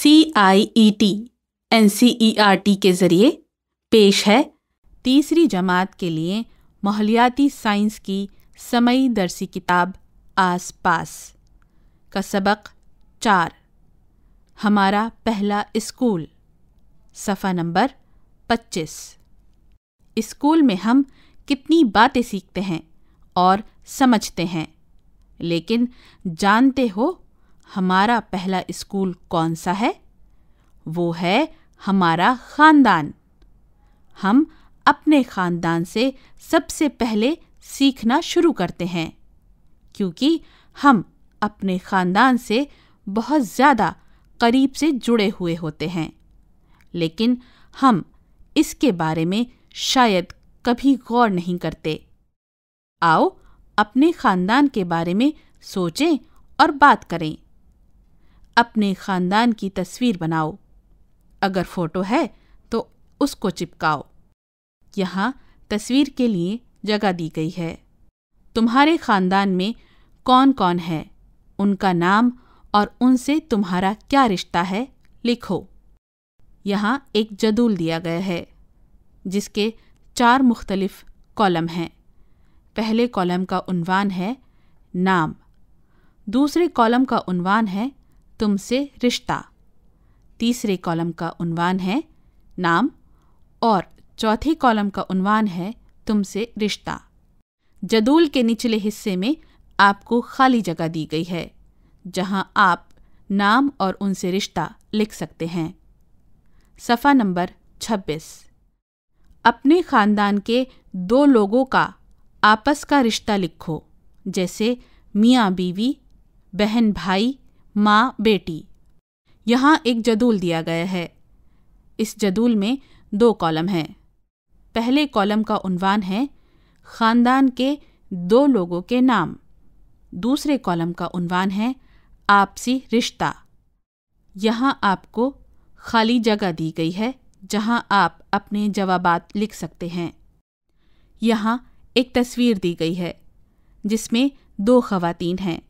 C I E T N C E R T के ज़रिए पेश है तीसरी जमात के लिए माहौलियाती साइंस की समयी दरसी किताब आस पास का सबक चार हमारा पहला स्कूल सफ़ा नंबर पच्चीस स्कूल में हम कितनी बातें सीखते हैं और समझते हैं लेकिन जानते हो हमारा पहला स्कूल कौन सा है वो है हमारा ख़ानदान हम अपने ख़ानदान से सबसे पहले सीखना शुरू करते हैं क्योंकि हम अपने ख़ानदान से बहुत ज़्यादा करीब से जुड़े हुए होते हैं लेकिन हम इसके बारे में शायद कभी गौर नहीं करते आओ अपने ख़ानदान के बारे में सोचें और बात करें अपने खानदान की तस्वीर बनाओ अगर फोटो है तो उसको चिपकाओ यहाँ तस्वीर के लिए जगह दी गई है तुम्हारे खानदान में कौन कौन है उनका नाम और उनसे तुम्हारा क्या रिश्ता है लिखो यहाँ एक जदूल दिया गया है जिसके चार मुख्तलिफ कॉलम हैं पहले कॉलम का उनवान है नाम दूसरे कॉलम का उनवान है तुमसे रिश्ता तीसरे कॉलम का उनवान है नाम और चौथे कॉलम का उनवान है तुमसे रिश्ता जदूल के निचले हिस्से में आपको खाली जगह दी गई है जहां आप नाम और उनसे रिश्ता लिख सकते हैं सफ़ा नंबर 26 अपने ख़ानदान के दो लोगों का आपस का रिश्ता लिखो जैसे मियाँ बीवी बहन भाई माँ बेटी यहाँ एक जदूल दिया गया है इस जदूल में दो कॉलम हैं पहले कॉलम का उनवान है ख़ानदान के दो लोगों के नाम दूसरे कॉलम का उनवान है आपसी रिश्ता यहाँ आपको खाली जगह दी गई है जहाँ आप अपने जवाब लिख सकते हैं यहाँ एक तस्वीर दी गई है जिसमें दो खवातीन हैं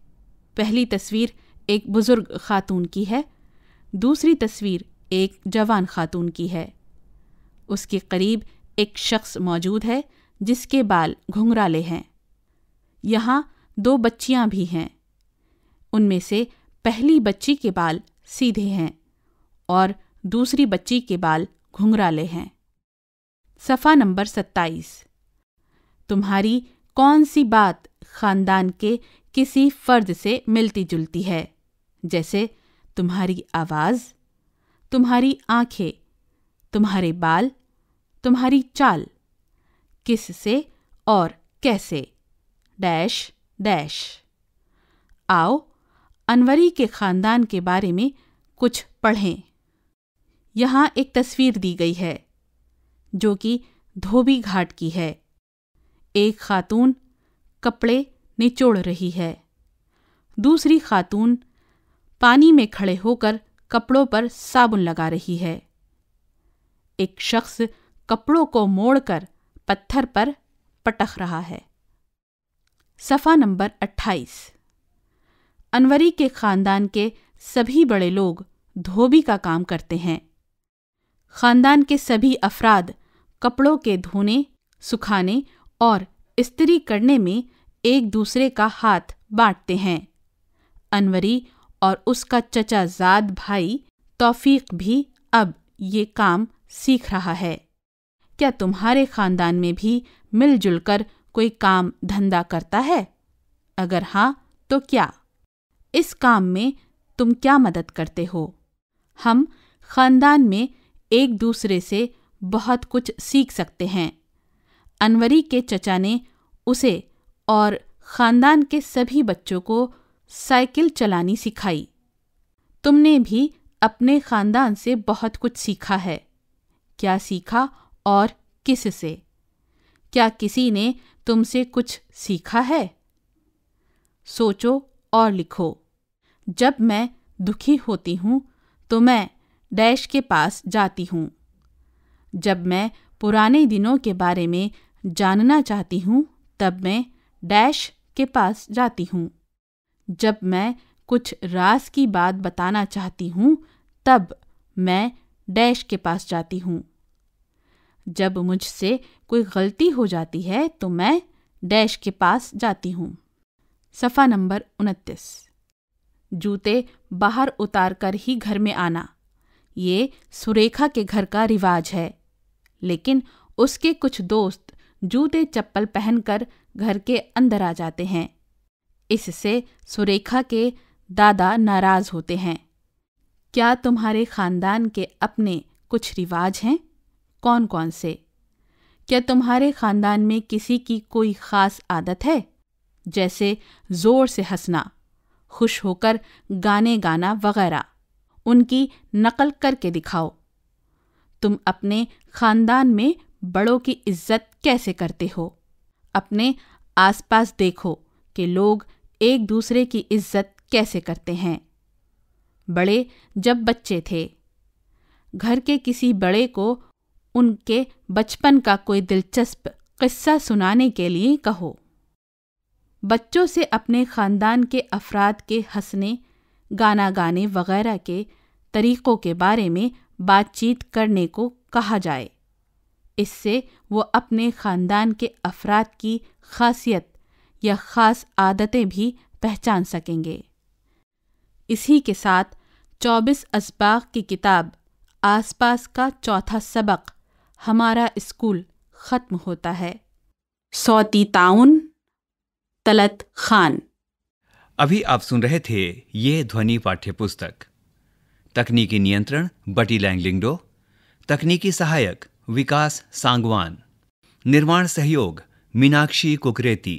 पहली तस्वीर एक बुज़ुर्ग खातून की है दूसरी तस्वीर एक जवान खातून की है उसके करीब एक शख्स मौजूद है जिसके बाल घुंघराले हैं यहाँ दो बच्चियाँ भी हैं उनमें से पहली बच्ची के बाल सीधे हैं और दूसरी बच्ची के बाल घुंघराले हैं सफ़ा नंबर सत्ताईस तुम्हारी कौन सी बात ख़ानदान के किसी फ़र्द से मिलती जुलती है जैसे तुम्हारी आवाज़ तुम्हारी आंखें तुम्हारे बाल तुम्हारी चाल किस से और कैसे डैश डैश आओ अनवरी के ख़ानदान के बारे में कुछ पढ़ें यहाँ एक तस्वीर दी गई है जो कि धोबी घाट की है एक खातून कपड़े निचोड़ रही है दूसरी खातून पानी में खड़े होकर कपड़ों पर साबुन लगा रही है एक शख्स कपड़ों को मोड़कर पत्थर पर पटख रहा है सफ़ा नंबर 28 अनवरी के ख़ानदान के सभी बड़े लोग धोबी का काम करते हैं ख़ानदान के सभी अफराद कपड़ों के धोने सुखाने और इस्त्री करने में एक दूसरे का हाथ बांटते हैं अनवरी और उसका चचा जाद भाई तौफीक भी अब ये काम सीख रहा है क्या तुम्हारे खानदान में भी मिलजुल कर कोई काम धंधा करता है अगर हाँ तो क्या इस काम में तुम क्या मदद करते हो हम खानदान में एक दूसरे से बहुत कुछ सीख सकते हैं अनवरी के चचा ने उसे और खानदान के सभी बच्चों को साइकिल चलानी सिखाई तुमने भी अपने खानदान से बहुत कुछ सीखा है क्या सीखा और किस से क्या किसी ने तुमसे कुछ सीखा है सोचो और लिखो जब मैं दुखी होती हूँ तो मैं डैश के पास जाती हूँ जब मैं पुराने दिनों के बारे में जानना चाहती हूँ तब मैं डैश के पास जाती हूँ जब मैं कुछ रास की बात बताना चाहती हूँ तब मैं डैश के पास जाती हूँ जब मुझसे कोई गलती हो जाती है तो मैं डैश के पास जाती हूँ सफ़ा नंबर उनतीस जूते बाहर उतार कर ही घर में आना ये सुरेखा के घर का रिवाज है लेकिन उसके कुछ दोस्त जूते चप्पल पहनकर घर के अंदर आ जाते हैं इससे सुरेखा के दादा नाराज होते हैं क्या तुम्हारे खानदान के अपने कुछ रिवाज हैं कौन कौन से क्या तुम्हारे खानदान में किसी की कोई ख़ास आदत है जैसे ज़ोर से हंसना खुश होकर गाने गाना वगैरह उनकी नकल करके दिखाओ तुम अपने खानदान में बड़ों की इज्जत कैसे करते हो अपने आसपास देखो कि लोग एक दूसरे की इज्जत कैसे करते हैं बड़े जब बच्चे थे घर के किसी बड़े को उनके बचपन का कोई दिलचस्प किस्सा सुनाने के लिए कहो बच्चों से अपने ख़ानदान के अफराद के हंसने गाना गाने वगैरह के तरीक़ों के बारे में बातचीत करने को कहा जाए इससे वो अपने ख़ानदान के अफराद की खासियत या ख़ास आदतें भी पहचान सकेंगे इसी के साथ 24 असबाक की किताब आसपास का चौथा सबक हमारा स्कूल ख़त्म होता है सौती ताउन तलत खान अभी आप सुन रहे थे ये ध्वनि पाठ्य पुस्तक तकनीकी नियंत्रण बटी लैंगलिंगडो तकनीकी सहायक विकास सांगवान निर्माण सहयोग मीनाक्षी कुकरेती